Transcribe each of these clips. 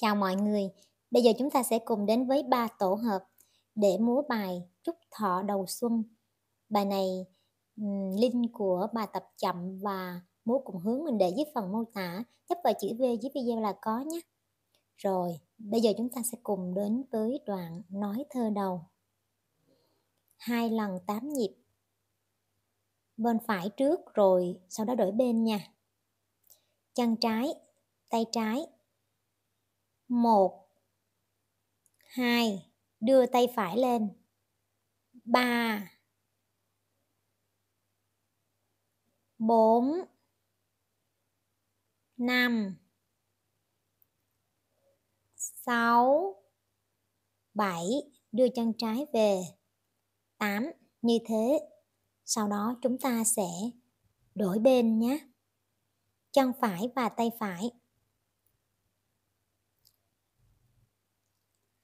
Chào mọi người, bây giờ chúng ta sẽ cùng đến với ba tổ hợp để múa bài Trúc Thọ Đầu Xuân. Bài này link của bài tập chậm và múa cùng hướng mình để dưới phần mô tả, chấp vào chữ V dưới video là có nhé. Rồi, bây giờ chúng ta sẽ cùng đến với đoạn nói thơ đầu. Hai lần tám nhịp. Bên phải trước rồi sau đó đổi bên nha. Chân trái, tay trái, 1 2 đưa tay phải lên 3 4 5 6 7 đưa chân trái về 8 như thế sau đó chúng ta sẽ đổi bên nhé chân phải và tay phải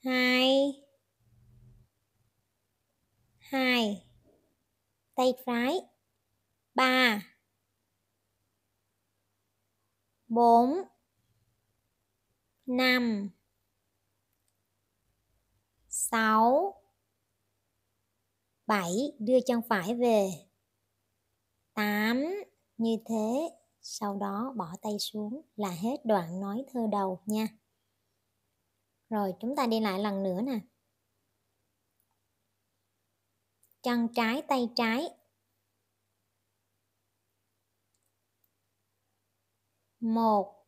hai hai tay trái ba bốn năm sáu bảy đưa chân phải về tám như thế sau đó bỏ tay xuống là hết đoạn nói thơ đầu nha rồi chúng ta đi lại lần nữa nè. Chân trái tay trái. Một.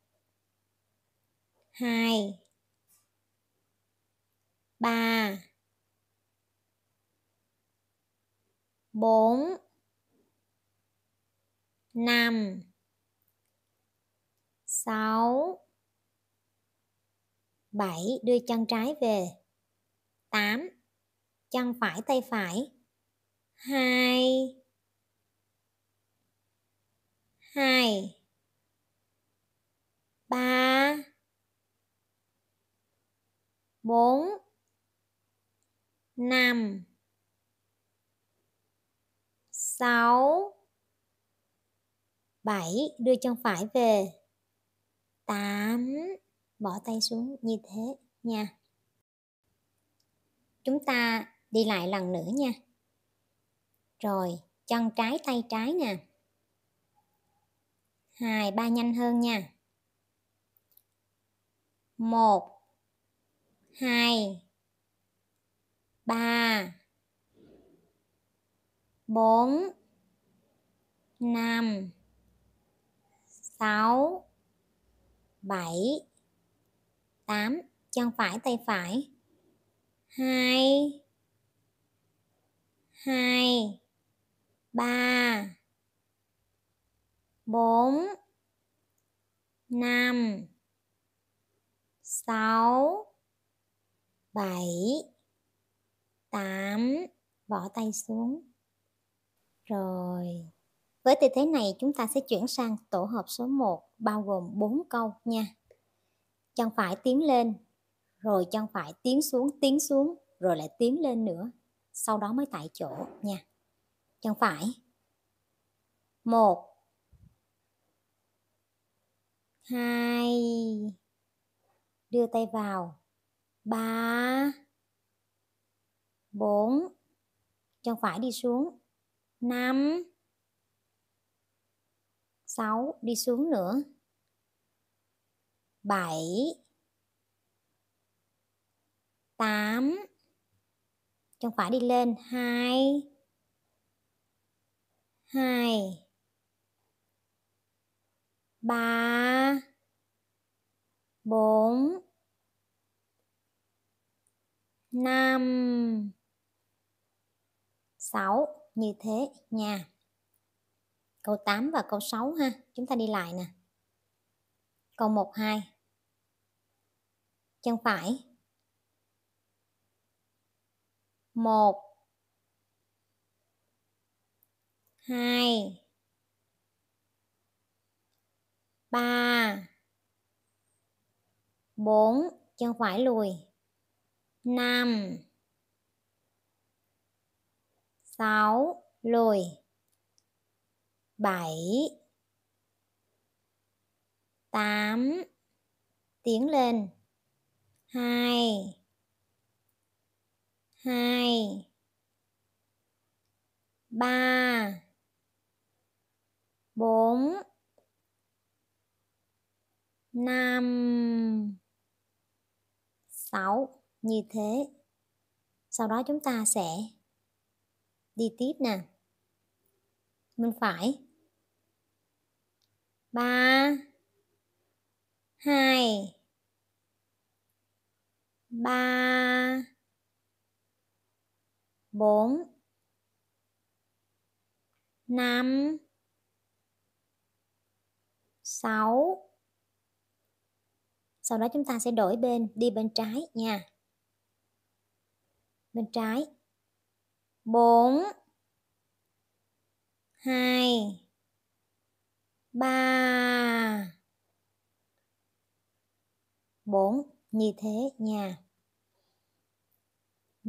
Hai. Ba. Bốn. Năm. Sáu. 7. Đưa chân trái về 8. Chân phải tay phải 2 2 3 4 5 6 7 đưa chân phải về 8 bỏ tay xuống như thế nha chúng ta đi lại lần nữa nha rồi chân trái tay trái nè hai ba nhanh hơn nha một hai ba bốn năm sáu bảy 8. Chân phải tay phải. 2 2 3 4 5 6 7 8 bỏ tay xuống. Rồi. Với tư thế này chúng ta sẽ chuyển sang tổ hợp số 1 bao gồm 4 câu nha chân phải tiến lên rồi chân phải tiến xuống tiến xuống rồi lại tiến lên nữa sau đó mới tại chỗ nha chân phải một hai đưa tay vào ba bốn chân phải đi xuống năm sáu đi xuống nữa 7 8 Chân phải đi lên 2 2 3 4 5 6 như thế nha. Câu 8 và câu 6 ha, chúng ta đi lại nè. Câu 1 2 chân phải. một hai ba bốn chân phải lùi năm sáu lùi bảy tám tiến lên hai hai ba bốn năm sáu như thế sau đó chúng ta sẽ đi tiếp nè Mình phải ba hai ba bốn năm sáu sau đó chúng ta sẽ đổi bên đi bên trái nha bên trái bốn hai ba bốn như thế nha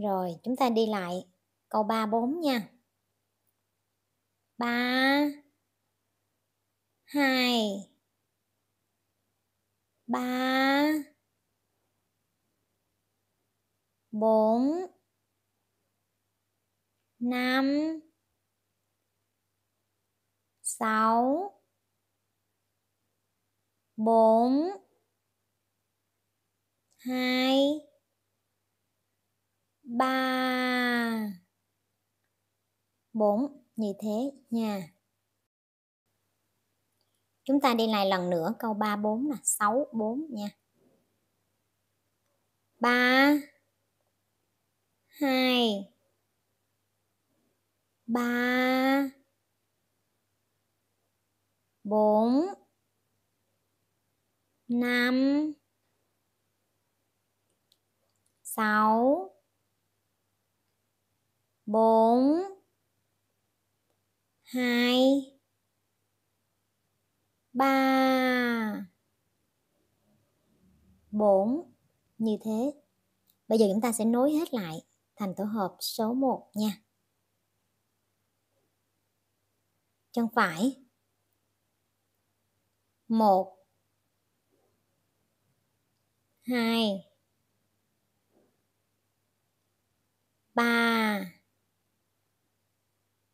rồi chúng ta đi lại câu 3 4 nha. 3 2 3 4 5 6 4 2 ba bốn như thế nha chúng ta đi lại lần nữa câu ba bốn là sáu bốn nha ba hai ba bốn năm sáu bốn hai ba bốn như thế bây giờ chúng ta sẽ nối hết lại thành tổ hợp số 1 nha chân phải một hai ba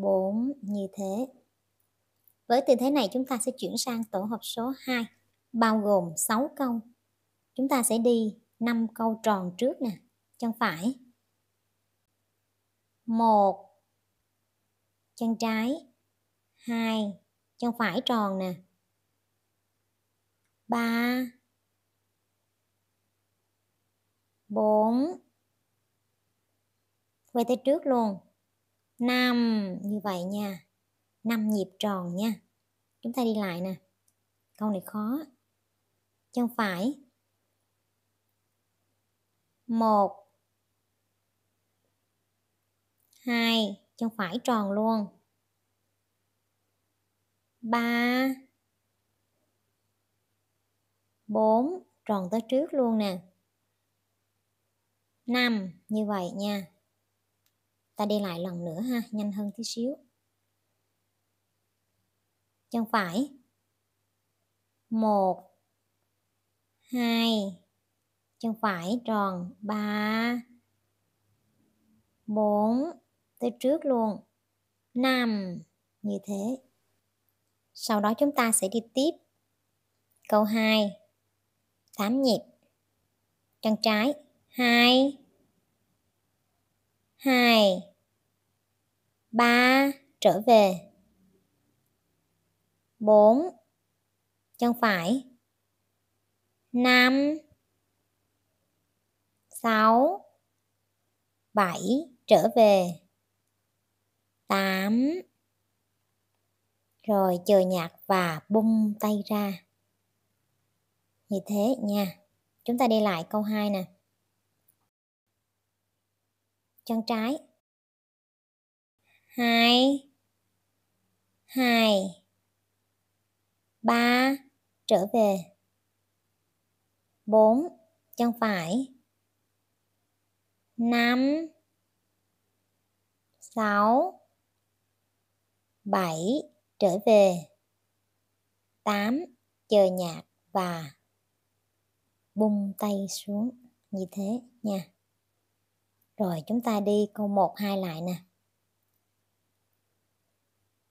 4 như thế. Với tư thế này chúng ta sẽ chuyển sang tổ hợp số 2 bao gồm 6 câu. Chúng ta sẽ đi 5 câu tròn trước nè, chân phải. 1 chân trái 2 chân phải tròn nè 3 4 quay tới trước luôn 5 như vậy nha 5 nhịp tròn nha chúng ta đi lại nè câu này khó chân phải 1 2 chân phải tròn luôn 3 4 tròn tới trước luôn nè 5 như vậy nha ta đi lại lần nữa ha nhanh hơn tí xíu chân phải một hai chân phải tròn ba bốn tới trước luôn năm như thế sau đó chúng ta sẽ đi tiếp câu hai tám nhịp chân trái hai hai ba trở về 4 chân phải 5 6 7 trở về 8 rồi chờ nhạc và bung tay ra như thế nha chúng ta đi lại câu 2 nè chân trái hai hai ba trở về bốn chân phải năm sáu bảy trở về tám chờ nhạc và bung tay xuống như thế nha rồi chúng ta đi câu 1 2 lại nè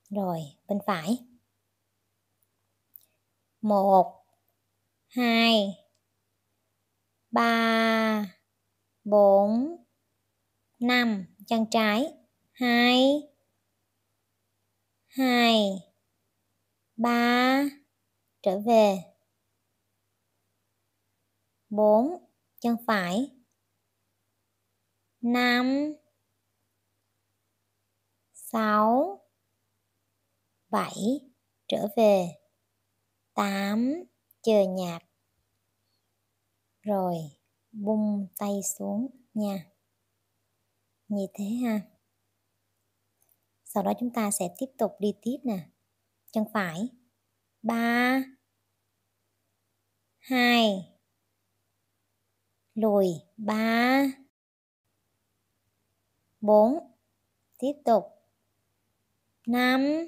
rồi bên phải một hai ba bốn năm chân trái hai hai ba trở về bốn chân phải năm sáu 7. Trở về 8. Chờ nhạc Rồi bung tay xuống nha Như thế ha Sau đó chúng ta sẽ tiếp tục đi tiếp nè Chân phải 3 2 Lùi 3 4 Tiếp tục 5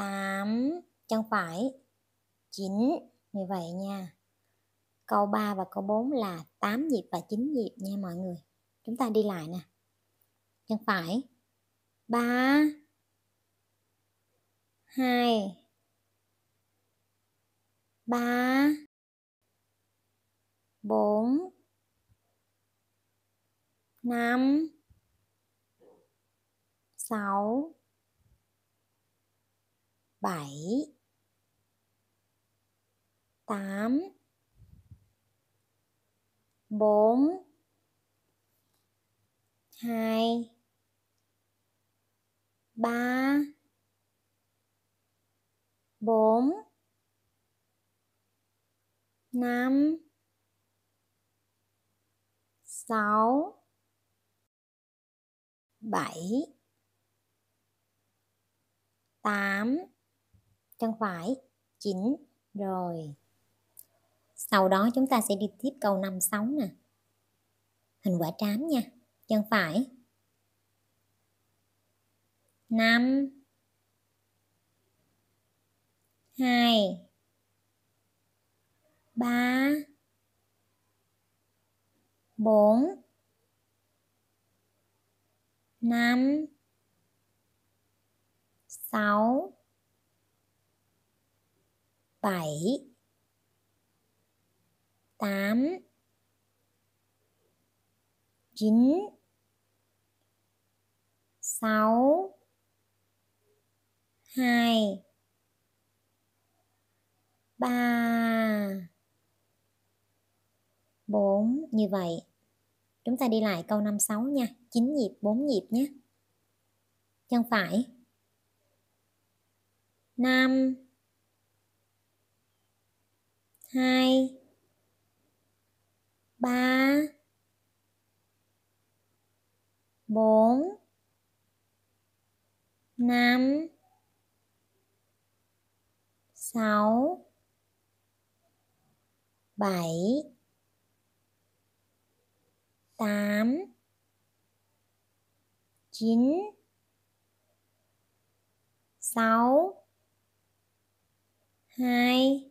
8 chân phải 9 như vậy nha câu 3 và câu 4 là 8 nhịp và 9 nhịp nha mọi người chúng ta đi lại nè chân phải 3 2 3 4 5 6 bảy tám bốn hai ba bốn năm sáu bảy tám chân phải chín rồi sau đó chúng ta sẽ đi tiếp câu 5 6 nè hình quả trám nha chân phải 5 2 3 4 5 6 bảy tám chín sáu hai ba bốn như vậy chúng ta đi lại câu năm sáu nha chín nhịp bốn nhịp nhé chân phải năm hai ba bốn năm sáu bảy tám chín sáu hai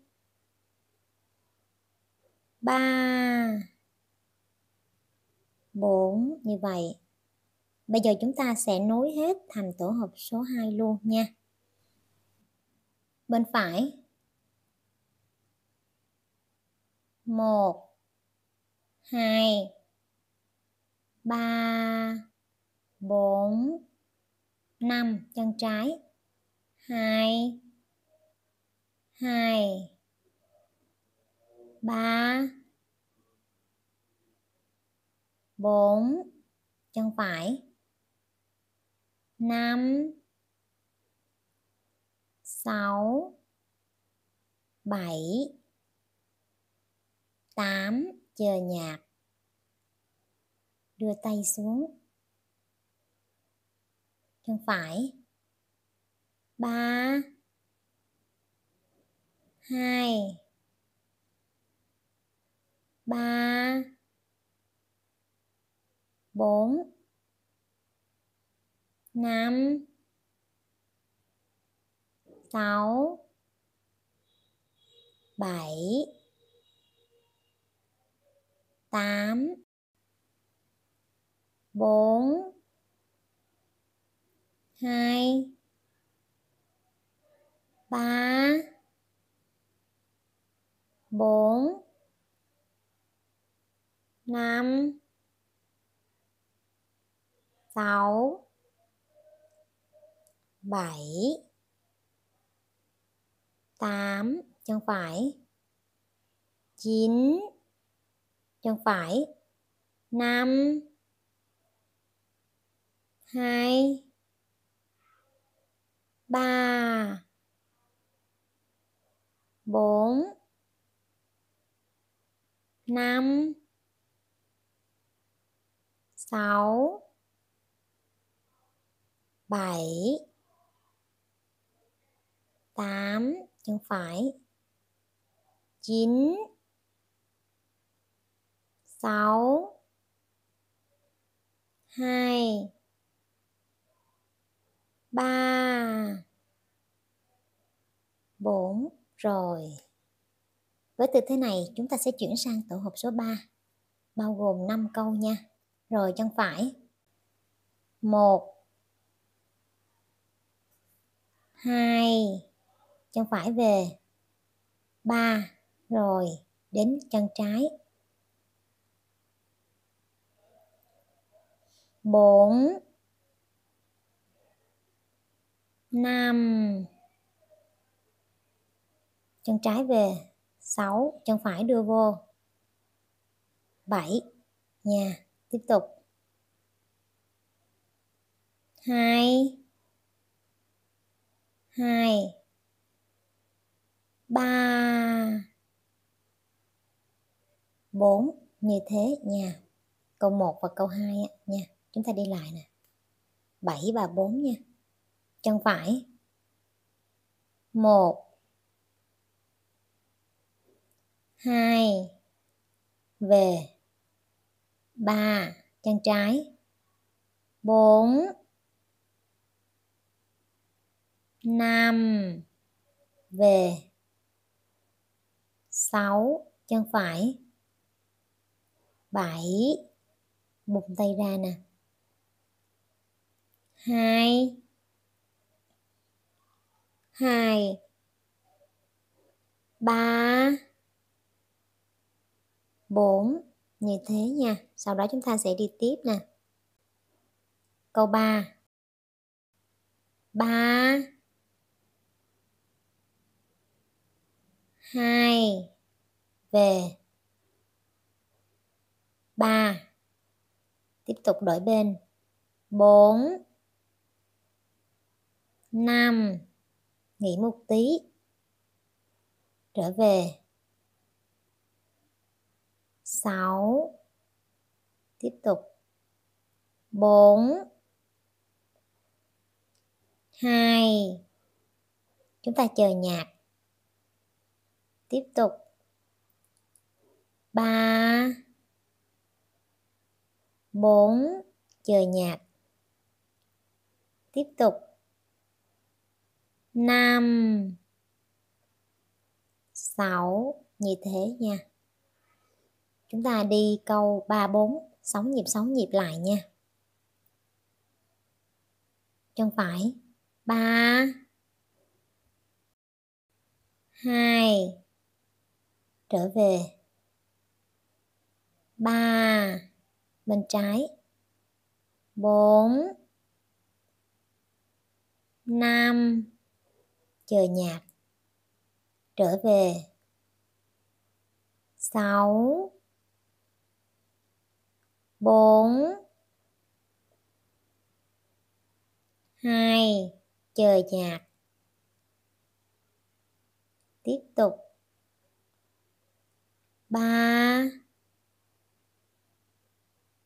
3 4 như vậy bây giờ chúng ta sẽ nối hết thành tổ hợp số 2 luôn nha bên phải 1 2 3 4 5 chân trái 2 2 ba bốn chân phải năm sáu bảy tám chờ nhạc đưa tay xuống chân phải ba hai ba bốn năm sáu bảy tám bốn hai ba bốn năm sáu bảy tám chân phải chín chân phải năm hai ba bốn năm sáu bảy tám chân phải chín sáu hai ba bốn rồi với tư thế này chúng ta sẽ chuyển sang tổ hợp số 3 bao gồm 5 câu nha rồi chân phải một hai chân phải về ba rồi đến chân trái bốn năm chân trái về 6 chân phải đưa vô 7 nha yeah tiếp tục hai hai ba bốn như thế nha câu 1 và câu 2 nha chúng ta đi lại nè 7 và 4 nha chân phải 1 2 về 3. Chân trái 4 5 về 6 chân phải 7 bụng tay ra nè 2 2 3 4 như thế nha sau đó chúng ta sẽ đi tiếp nè câu 3 3 2 về 3 tiếp tục đổi bên 4 5 nghỉ một tí trở về 6 tiếp tục 4 2 chúng ta chờ nhạc tiếp tục 3 4 chờ nhạc tiếp tục 5 6 như thế nha Chúng ta đi câu 3 4 sóng nhịp sóng nhịp lại nha. Chân phải 3 2 trở về 3 bên trái 4 5 chờ nhạc trở về 6 bốn hai chờ nhạc tiếp tục ba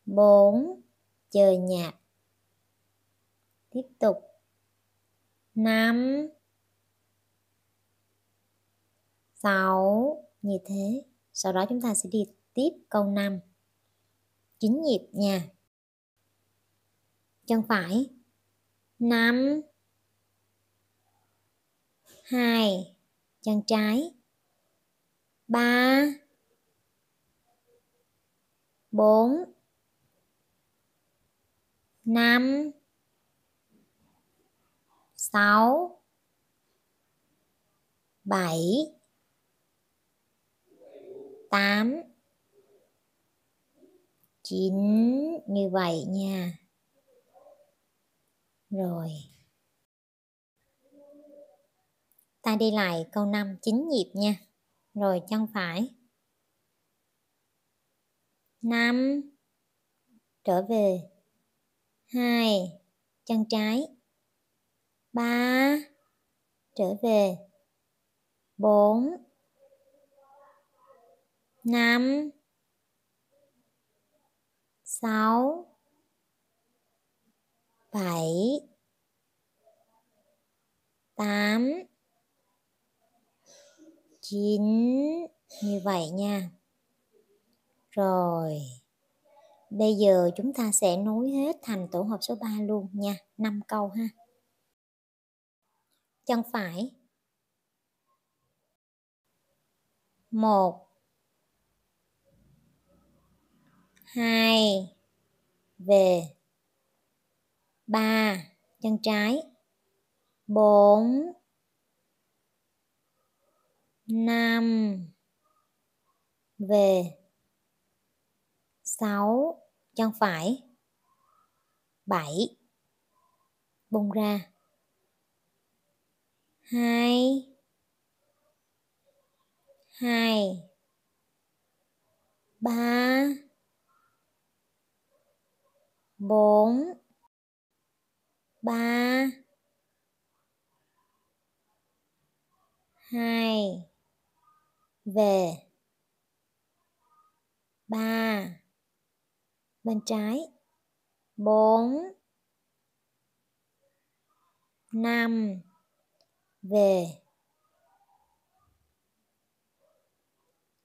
bốn chờ nhạc tiếp tục năm sáu như thế sau đó chúng ta sẽ đi tiếp câu 5 chín nhịp nha. Chân phải năm hai chân trái ba bốn năm sáu bảy tám 9 như vậy nha rồi ta đi lại câu 5 9 nhịp nha rồi chân phải 5 trở về 2 chân trái 3 trở về 4 5 sáu bảy tám chín như vậy nha rồi bây giờ chúng ta sẽ nối hết thành tổ hợp số 3 luôn nha 5 câu ha chân phải một 2 về 3 chân trái 4 5 về 6 chân phải 7 bung ra 2 2 3 bốn ba hai về ba bên trái bốn năm về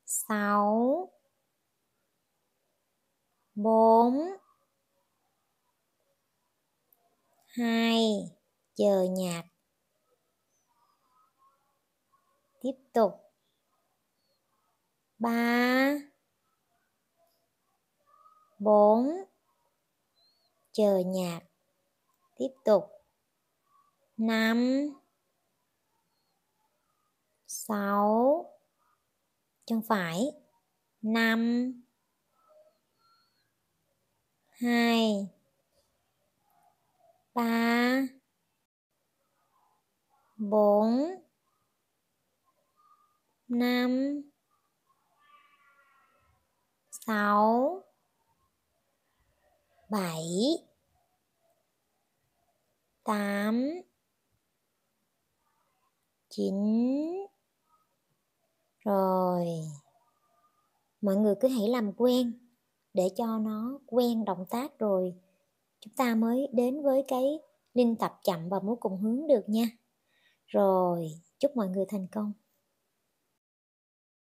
sáu bốn 2 chờ nhạc tiếp tục 3 4 chờ nhạc tiếp tục 5 6 chân phải 5 2 ba bốn năm sáu bảy tám chín rồi mọi người cứ hãy làm quen để cho nó quen động tác rồi chúng ta mới đến với cái linh tập chậm và muốn cùng hướng được nha rồi chúc mọi người thành công